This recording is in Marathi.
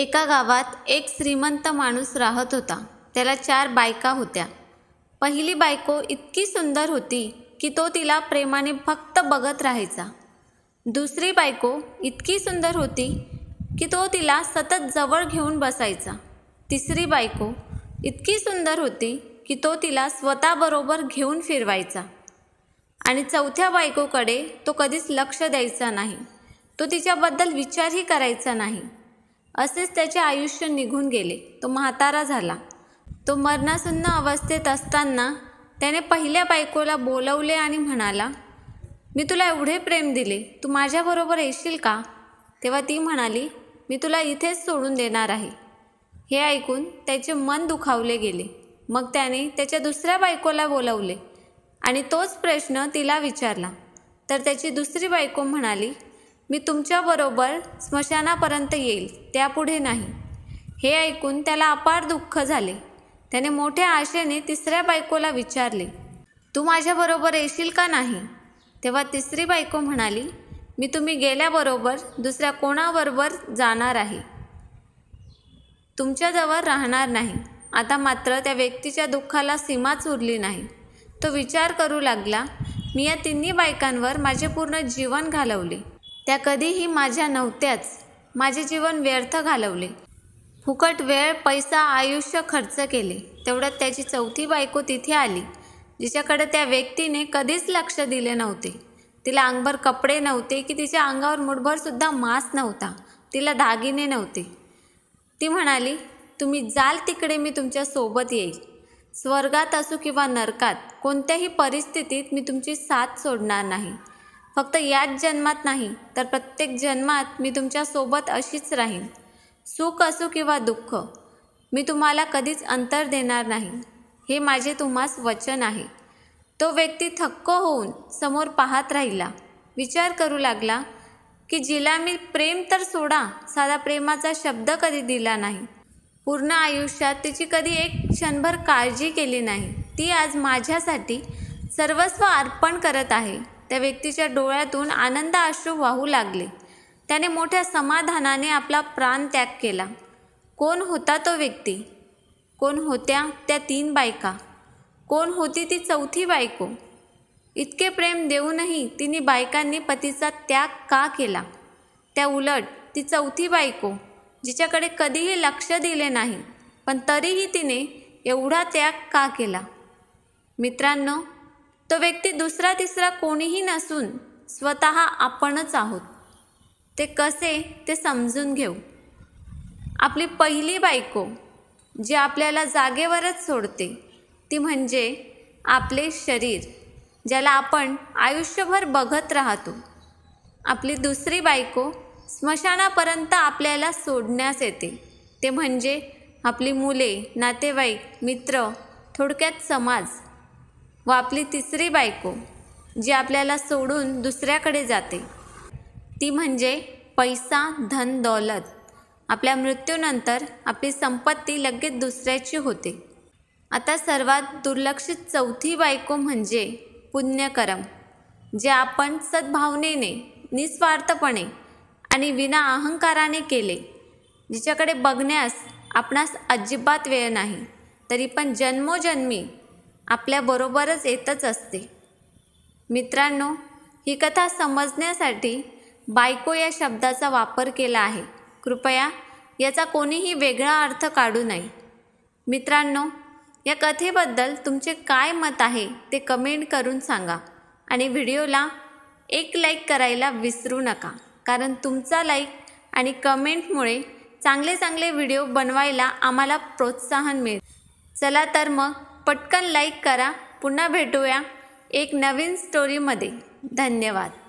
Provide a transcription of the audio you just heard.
एका गावात एक श्रीमंत माणूस राहत होता त्याला चार बायका होत्या पहिली बायको इतकी सुंदर होती की तो तिला प्रेमाने फक्त बघत राहायचा दुसरी बायको इतकी सुंदर होती की तो तिला सतत जवळ घेऊन बसायचा तिसरी बायको इतकी सुंदर होती की तो तिला स्वतःबरोबर घेऊन फिरवायचा आणि चौथ्या बायकोकडे तो कधीच लक्ष द्यायचा नाही तो तिच्याबद्दल विचारही करायचा नाही असेच त्याचे आयुष्य निघून गेले तो म्हातारा झाला तो मरणासन्न अवस्थेत असताना त्याने पहिल्या बायकोला बोलवले आणि म्हणाला मी तुला एवढे प्रेम दिले तू माझ्याबरोबर येशील का तेव्हा ती म्हणाली मी तुला इथेच सोडून देणार आहे हे ऐकून त्याचे मन दुखावले गेले मग त्याने त्याच्या दुसऱ्या बायकोला बोलवले आणि तोच प्रश्न तिला विचारला तर त्याची दुसरी बायको म्हणाली मी तुमच्याबरोबर स्मशानापर्यंत येईल त्यापुढे नाही हे ऐकून त्याला अपार दुःख झाले त्याने मोठ्या आशेने तिसऱ्या बायकोला विचारले तू माझ्याबरोबर येशील का नाही तेव्हा तिसरी बायको म्हणाली मी तुम्ही गेल्याबरोबर दुसऱ्या कोणाबरोबर जाणार आहे तुमच्याजवळ राहणार नाही आता मात्र त्या व्यक्तीच्या दुःखाला सीमाच उरली नाही तो विचार करू लागला मी या तिन्ही बायकांवर माझे पूर्ण जीवन घालवले त्या कधीही माझ्या नव्हत्याच माझे जीवन व्यर्थ घालवले फुकट वेळ पैसा आयुष्य खर्च केले तेवढ्यात त्याची चौथी बायको तिथे आली जिच्याकडे त्या व्यक्तीने कधीच लक्ष दिले नव्हते तिला अंगभर कपडे नव्हते की तिच्या अंगावर मुठभरसुद्धा मांस नव्हता तिला दागिने नव्हते ती म्हणाली तुम्ही जाल तिकडे मी तुमच्या सोबत येईल स्वर्गात असो किंवा नरकात कोणत्याही परिस्थितीत मी तुमची साथ सोडणार नाही फक्त याच जन्मात नाही तर प्रत्येक जन्मात मी तुमच्यासोबत अशीच राहीन सुख असो किंवा दुःख मी तुम्हाला कधीच अंतर देणार नाही हे माझे तुम्हास वचन आहे तो व्यक्ती थक्क होऊन समोर पाहत राहिला विचार करू लागला की जिला मी प्रेम तर सोडा साधा प्रेमाचा शब्द कधी दिला नाही पूर्ण आयुष्यात तिची कधी एक क्षणभर काळजी केली नाही ती आज माझ्यासाठी सर्वस्व अर्पण करत आहे त्या व्यक्तीच्या डोळ्यातून आनंद आश्रू वाहू लागले त्याने मोठ्या समाधानाने आपला प्राण त्याग केला कोण होता तो व्यक्ती कोण होत्या त्या तीन बायका कोण होती ती चौथी बायको इतके प्रेम देऊनही तिने बायकांनी पतीचा त्याग का केला त्या उलट ती चौथी बायको जिच्याकडे कधीही लक्ष दिले नाही पण तरीही तिने एवढा त्याग का केला मित्रांनो तो व्यक्ती दुसरा तिसरा कोणीही नसून स्वत आपणच आहोत ते कसे ते समजून घेऊ आपली पहिली बायको जी आपल्याला जागेवरच सोडते ती म्हणजे आपले शरीर ज्याला आपण आयुष्यभर बघत राहतो आपली दुसरी बायको स्मशानापर्यंत आपल्याला सोडण्यास येते ते म्हणजे आपली मुले नातेवाईक मित्र थोडक्यात समाज व आपली तिसरी बायको जी आपल्याला सोडून दुसऱ्याकडे जाते ती म्हणजे पैसा धन दौलत आपल्या मृत्यूनंतर आपली संपत्ती लगेच दुसऱ्याची होते आता सर्वात दुर्लक्षित चौथी बायको म्हणजे पुण्यकर्म जे आपण सद्भावनेने निस्वार्थपणे आणि विना अहंकाराने केले जिच्याकडे बघण्यास आपणास अजिबात वेळ नाही तरी पण जन्मोजन्मी आपल्याबरोबरच येतच असते मित्रांनो ही कथा समजण्यासाठी बायको या शब्दाचा वापर केला आहे कृपया याचा कोणीही वेगळा अर्थ काढू नये मित्रांनो या कथेबद्दल तुमचे काय मत आहे ते कमेंट करून सांगा आणि व्हिडिओला एक लाईक करायला विसरू नका कारण तुमचा लाईक आणि कमेंटमुळे चांगले चांगले व्हिडिओ बनवायला आम्हाला प्रोत्साहन मिळेल चला तर मग पटकन लाईक करा पुन्हा भेटूया एक नवीन स्टोरीमध्ये धन्यवाद